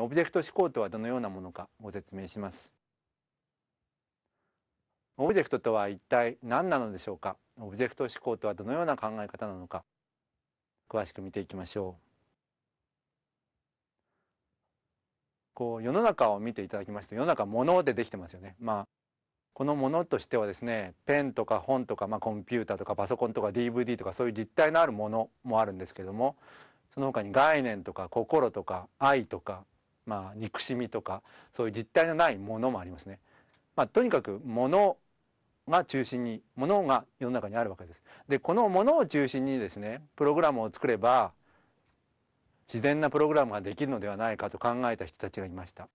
オブジェクト思考とはどのようなものかご説明しますオブジェクトとは一体何なのでしょうかオブジェクト思考とはどのような考え方なのか詳しく見ていきましょうこう世の中を見ていただきますと世の中物でできてますよねまあこのものとしてはですねペンとか本とか、まあ、コンピューターとかパソコンとか DVD とかそういう実体のあるものもあるんですけどもその他に概念とか心とか愛とかまあ、憎しみとかそういう実体のないものもありますね。まあ、とにかく物が中心に物が世の中にあるわけです。でこの物を中心にですねプログラムを作れば自然なプログラムができるのではないかと考えた人たちがいました。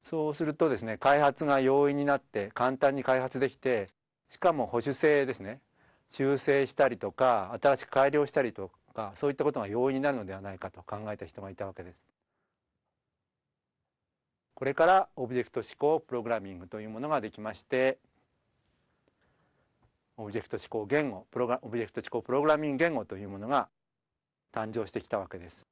そうするとですね開発が容易になって簡単に開発できてしかも保守性ですね修正したりとか新しく改良したりとかそういったことが容易になるのではないかと考えた人がいたわけです。これからオブジェクト思考プログラミングというものができましてオブジェクト思考言語プログラオブジェクト思考プログラミング言語というものが誕生してきたわけです。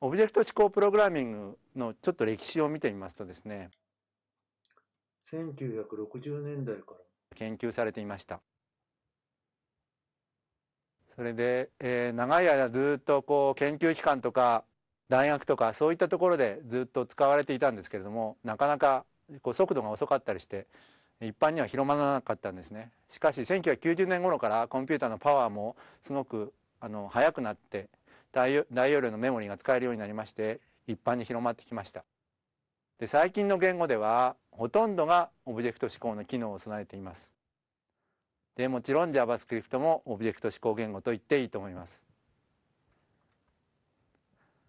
オブジェクト思考プログラミングのちょっと歴史を見てみますとですね1960年代から研究されていましたそれで、えー、長い間ずっとこう研究機関とか大学とかそういったところでずっと使われていたんですけれどもなかなかこう速度が遅かったりして一般には広まらなかったんですねしかし1990年頃からコンピューターのパワーもすごくあの速くなって大容量のメモリーが使えるようになりまして一般に広まってきましたで最近の言語ではほとんどがオブジェクト指向の機能を備えていますでもちろん JavaScript もオブジェクト指向言語と言っていいと思います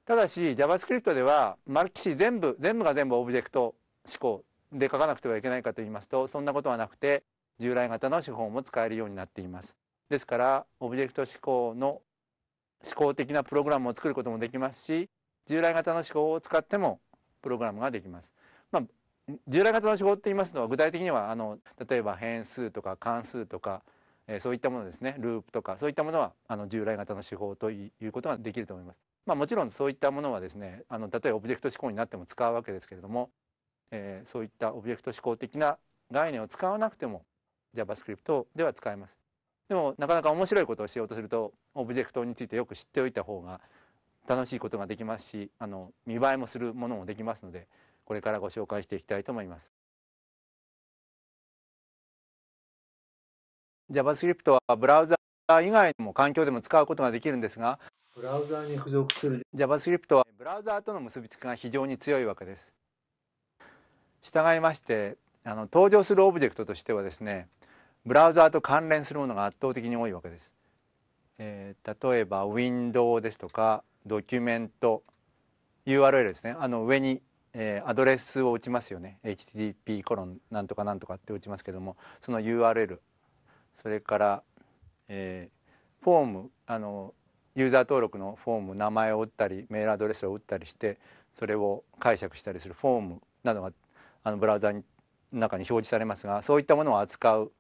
ただし JavaScript ではマルキシ全部全部が全部オブジェクト思考で書かなくてはいけないかと言いますとそんなことはなくて従来型の手法も使えるようになっていますですからオブジェクト思考の思考的なプログラムを作ることもできますし従来型の思考を使ってもプログラムができます、まあ、従来型の手法って言いますのは具体的にはあの例えば変数とか関数とか、えー、そういったものですねループとかそういったものはあの従来型の手法ということができると思いますまあ、もちろんそういったものはですねあの例えばオブジェクト思考になっても使うわけですけれども、えー、そういったオブジェクト思考的な概念を使わなくても JavaScript では使えます。でもなかなか面白いことをしようとするとオブジェクトについてよく知っておいた方が楽しいことができますしあの見栄えもするものもできますのでこれからご紹介していきたいと思います。JavaScript はブラウザ以外も環境でも使うことができるんですがブラウザーに付属する JavaScript はブラウザーとの結びつきが非常に強いわけです。従いましてあの登場するオブジェクトとしてはですねブラウザーと関連するものが圧倒的に多いわけです。えー、例えばウィンドウですとかドキュメント URL ですねあの上に、えー、アドレスを打ちますよね http コロンなんとかなんとかって打ちますけどもその URL それから、えー、フォームあのユーザー登録のフォーム名前を打ったりメールアドレスを打ったりしてそれを解釈したりするフォームなどがあのブラウザの中に表示されますがそういったものを扱う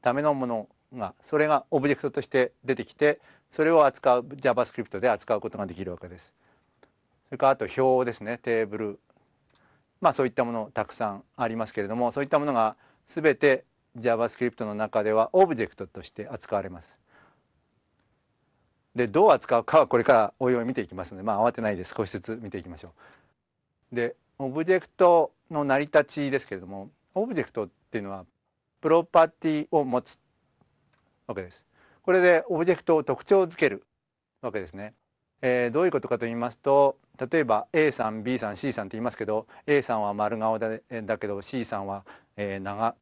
ためのものがそれがオブジェクトとして出てきてそれを扱う JavaScript で扱うことができるわけです。それからあと表ですねテーブルまあそういったものたくさんありますけれどもそういったものが全て JavaScript の中ではオブジェクトとして扱われます。でどう扱うかはこれからおいおい見ていきますので、まあ、慌てないで少しずつ見ていきましょう。でオブジェクトの成り立ちですけれどもオブジェクトっていうのはプロパティを持つわけです。これでオブジェクトを特徴付けるわけですね。えー、どういうことかと言いますと例えば A さん B さん C さんって言いますけど A さんは丸顔だだけど C さんは、えー長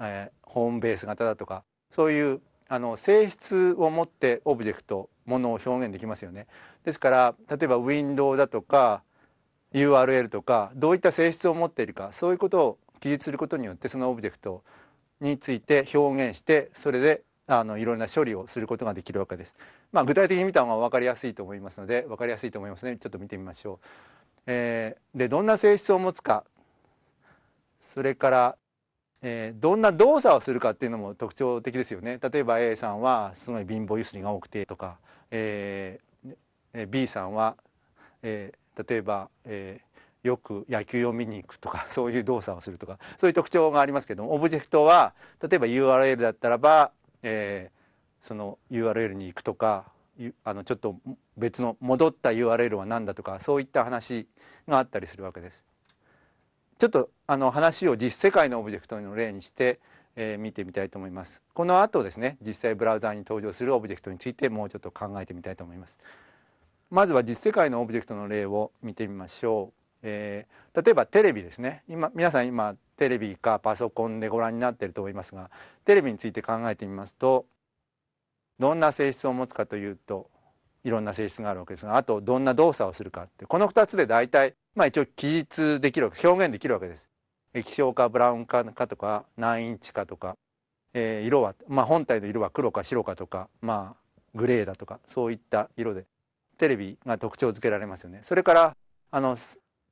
えー、ホームベース型だとかそういうあの性質を持ってオブジェクトものを表現できますよね。ですから例えばウィンドウだとか URL とかどういった性質を持っているかそういうことを記述することによってそのオブジェクトについて表現してそれであのいろんな処理をすることができるわけです。まあ、具体的に見た方が分かりやすいと思いますので分かりやすいと思いますねちょっと見てみましょう。えー、でどんな性質を持つかそれからえー、どんな動作をするかっていうのも特徴的ですよね例えば A さんはすごい貧乏ゆすりが多くてとか、えー、B さんは、えー、例えば、えー、よく野球を見に行くとか そういう動作をするとかそういう特徴がありますけどもオブジェクトは例えば URL だったらば、えー、その URL に行くとかあのちょっと別の戻った URL は何だとかそういった話があったりするわけです。ちょっとあの話を実世界のオブジェクトの例にして、えー、見てみたいと思います。この後ですね実際ブラウザーに登場するオブジェクトについてもうちょっと考えてみたいと思います。まずは実世界のオブジェクトの例を見てみましょう。えー、例えばテレビですね今皆さん今テレビかパソコンでご覧になっていると思いますがテレビについて考えてみますとどんな性質を持つかというといろんな性質があるわけですがあとどんな動作をするかってこの二つでだいたいまあ一応記述できる表現できるわけです。液晶かブラウンかとか何インチかとか、えー、色は、まあ、本体の色は黒か白かとか、まあ、グレーだとかそういった色でテレビが特徴づけられますよね。それからあの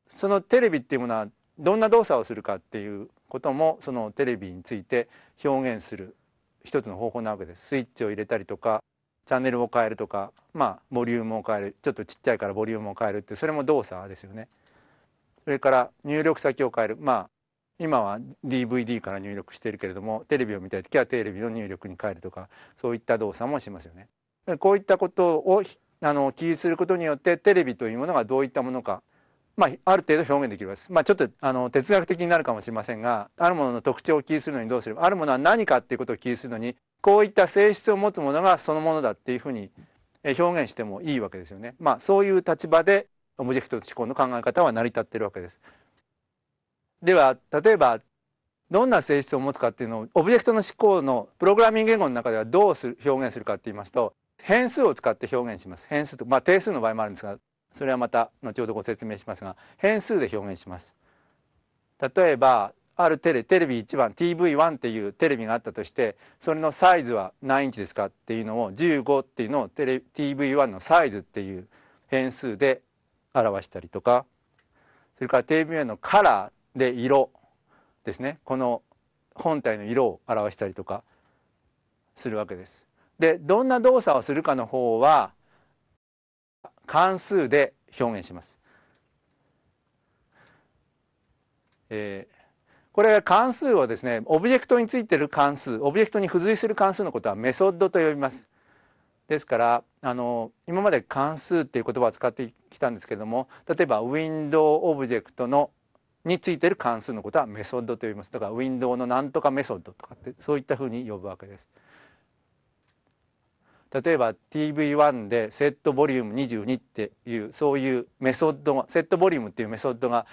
そのテレビっていうものはどんな動作をするかっていうこともそのテレビについて表現する一つの方法なわけです。スイッチを入れたりとかチャンネルを変えるとか、まあ、ボリュームを変えるちょっとちっちゃいからボリュームを変えるってそれも動作ですよね。それから入力先を変えるまあ今は DVD から入力しているけれどもテレビを見たい時はテレビの入力に変えるとかそういった動作もしますよね。こういったことをあの記述することによってテレビというものがどういったものか、まあ、ある程度表現できるわけです。まあ、ちょっとあの哲学的になるかもしれませんがあるものの特徴を記述するのにどうすればあるものは何かっていうことを記述するのにこういった性質を持つものがそのものだっていうふうに表現してもいいわけですよね。まあ、そういう立場でオブジェクト思考の考え方は成り立ってるわけです。では例えばどんな性質を持つかっていうのをオブジェクトの思考のプログラミング言語の中ではどうする表現するかって言いますと変数を使って表現します変数とまあ定数の場合もあるんですがそれはまた後ほどご説明しますが変数で表現します例えばあるテレテレビ1番 TV1 っていうテレビがあったとしてそれのサイズは何インチですかっていうのを15っていうのをテレ TV1 のサイズっていう変数で表したりとかそれからテーブルのカラーで色ですねこの本体の色を表したりとかするわけです。でどんな動作をするかの方は関数で表現します。えー、これ関数はですねオブジェクトについてる関数オブジェクトに付随する関数のことはメソッドと呼びます。ですからあの今まで関数っていう言葉を使ってきたんですけども例えばウィンドウオブジェクトのについてる関数のことはメソッドと言いますとかウィンドウのなんとかメソッドとかってそういったふうに呼ぶわけです。例えば TV1 でセットボリューム22っていうそういうメソッドがセットボリュームっていうメソッドが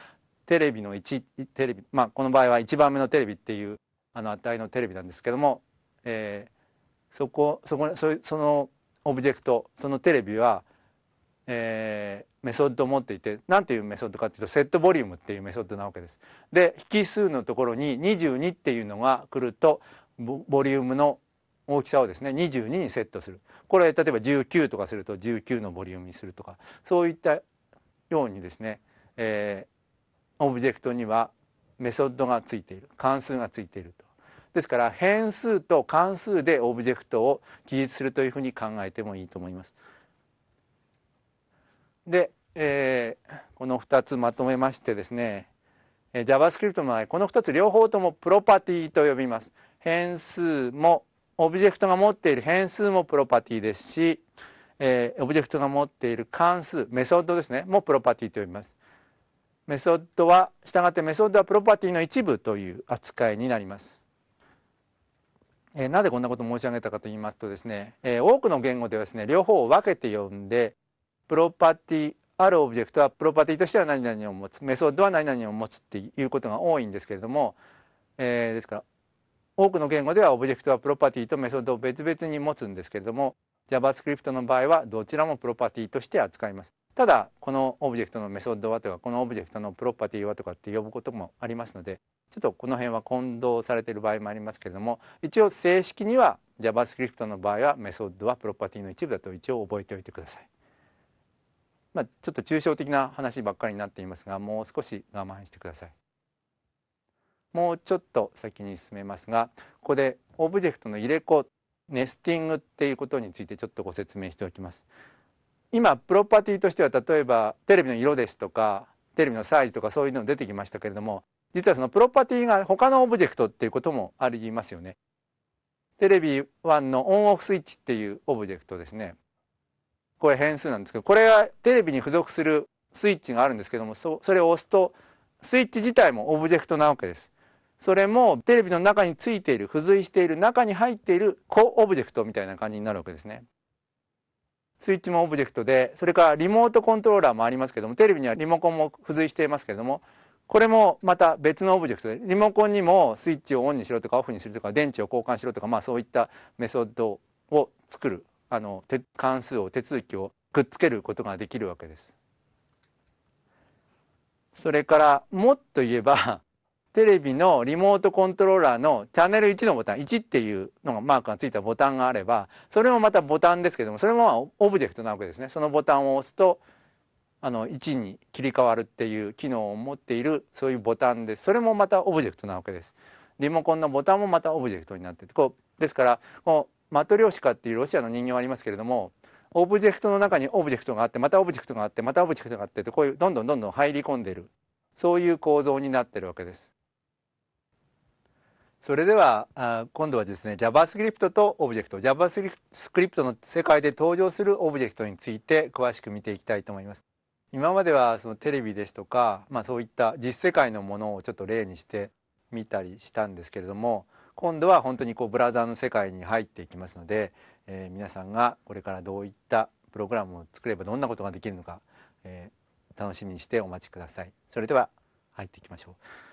テレビの1テレビまあこの場合は1番目のテレビっていうあの値のテレビなんですけども、えー、そこそこそそのオブジェクトそのテレビは、えー、メソッドを持っていて何ていうメソッドかっていうとセットボリュームっていうメソッドなわけです。で引数のところに22っていうのが来るとボリュームの大きさをですね22にセットするこれ例えば19とかすると19のボリュームにするとかそういったようにですね、えー、オブジェクトにはメソッドがついている関数がついているとですから変数と関数でオブジェクトを記述するというふうに考えてもいいと思います。で、えー、この2つまとめましてですね JavaScript の場合この2つ両方ともプロパティと呼びます。変数もオブジェクトが持っている変数もプロパティですし、えー、オブジェクトが持っている関数メソッドですねもプロパティと呼びます。メソッドは従ってメソッドはプロパティの一部という扱いになります。えなぜこんなことを申し上げたかと言いますとですね、え多くの言語ではですね両方を分けて呼んでプロパティあるオブジェクトはプロパティとしては何々を持つメソッドは何々を持つっていうことが多いんですけれども、えー、ですから多くの言語ではオブジェクトはプロパティとメソッドを別々に持つんですけれども JavaScript の場合はどちらもプロパティとして扱います。ただこのオブジェクトのメソッドはとかこのオブジェクトのプロパティはとかって呼ぶこともありますのでちょっとこの辺は混同されている場合もありますけれども一応正式には JavaScript の場合はメソッドはプロパティの一部だと一応覚えておいてください。まあ、ちょっと抽象的な話ばっかりになっていますがもう少し我慢してください。もうちょっと先に進めますがここでオブジェクトの入れ子ネスティングっていうことについてちょっとご説明しておきます。今プロパティとしては例えばテレビの色ですとかテレビのサイズとかそういうの出てきましたけれども実はそのプロパティが他のオブジェクトっていうこともありますよね。テレビ1のオンオフスイッチっていうオブジェクトですね。これ変数なんですけどこれがテレビに付属するスイッチがあるんですけどもそそれを押すとスイッチ自体もオブジェクトなわけです。それもテレビの中についている付随している中に入っている子オブジェクトみたいな感じになるわけですね。スイッチもオブジェクトでそれからリモートコントローラーもありますけどもテレビにはリモコンも付随していますけれどもこれもまた別のオブジェクトでリモコンにもスイッチをオンにしろとかオフにするとか電池を交換しろとかまあそういったメソッドを作るあの関数を手続きをくっつけることができるわけです。それからもっと言えばテレビのリモートコントローラーのチャンネル1のボタン、1っていうのがマークがついたボタンがあれば、それもまたボタンですけども、それもオブジェクトなわけですね。そのボタンを押すと、あの1に切り替わるっていう機能を持っているそういうボタンです。それもまたオブジェクトなわけです。リモコンのボタンもまたオブジェクトになってて、こうですからこうマトリョーシカっていうロシアの人形ありますけれども、オブジェクトの中にオブジェクトがあって、またオブジェクトがあって、またオブジェクトがあっててこういうどんどんどんどん入り込んでいるそういう構造になってるわけです。それでは今度はですね JavaScript とオブジェクト JavaScript の世界で登場するオブジェクトについて詳しく見ていきたいと思います。今まではそのテレビですとか、まあ、そういった実世界のものをちょっと例にしてみたりしたんですけれども今度は本当にこうブラウザーの世界に入っていきますので、えー、皆さんがこれからどういったプログラムを作ればどんなことができるのか、えー、楽しみにしてお待ちください。それでは入っていきましょう。